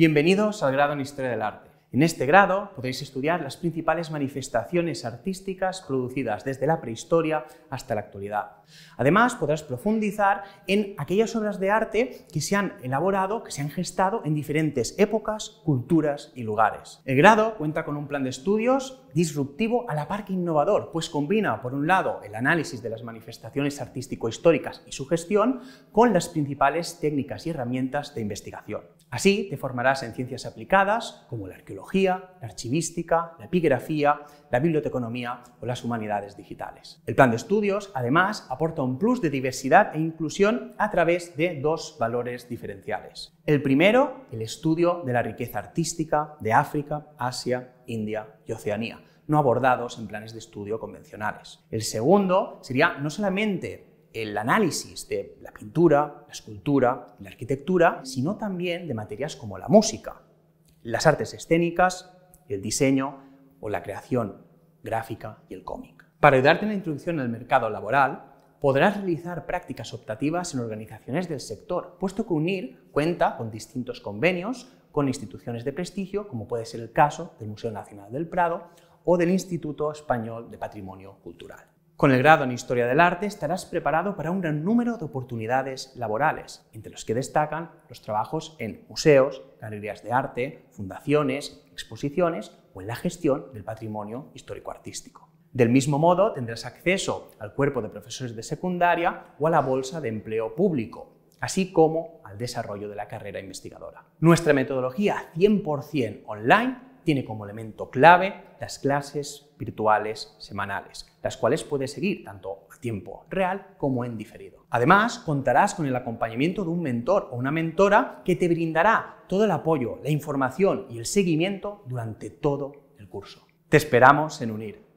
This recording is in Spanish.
Bienvenidos al grado en Historia del Arte. En este grado podréis estudiar las principales manifestaciones artísticas producidas desde la prehistoria hasta la actualidad. Además, podrás profundizar en aquellas obras de arte que se han elaborado, que se han gestado en diferentes épocas, culturas y lugares. El grado cuenta con un plan de estudios disruptivo a la par que innovador, pues combina, por un lado, el análisis de las manifestaciones artístico-históricas y su gestión con las principales técnicas y herramientas de investigación. Así, te formarás en ciencias aplicadas, como la arqueología, la archivística, la epigrafía, la biblioteconomía o las humanidades digitales. El plan de estudios, además, aporta un plus de diversidad e inclusión a través de dos valores diferenciales. El primero, el estudio de la riqueza artística de África, Asia, India y Oceanía, no abordados en planes de estudio convencionales. El segundo sería no solamente el análisis de la pintura, la escultura, la arquitectura, sino también de materias como la música, las artes escénicas, el diseño o la creación gráfica y el cómic. Para ayudarte en la introducción al mercado laboral, podrás realizar prácticas optativas en organizaciones del sector, puesto que UNIR cuenta con distintos convenios con instituciones de prestigio, como puede ser el caso del Museo Nacional del Prado o del Instituto Español de Patrimonio Cultural. Con el grado en Historia del Arte estarás preparado para un gran número de oportunidades laborales, entre los que destacan los trabajos en museos, galerías de arte, fundaciones, exposiciones o en la gestión del patrimonio histórico-artístico. Del mismo modo, tendrás acceso al cuerpo de profesores de secundaria o a la bolsa de empleo público, así como al desarrollo de la carrera investigadora. Nuestra metodología 100% online tiene como elemento clave las clases virtuales semanales, las cuales puedes seguir tanto a tiempo real como en diferido. Además, contarás con el acompañamiento de un mentor o una mentora que te brindará todo el apoyo, la información y el seguimiento durante todo el curso. Te esperamos en UNIR.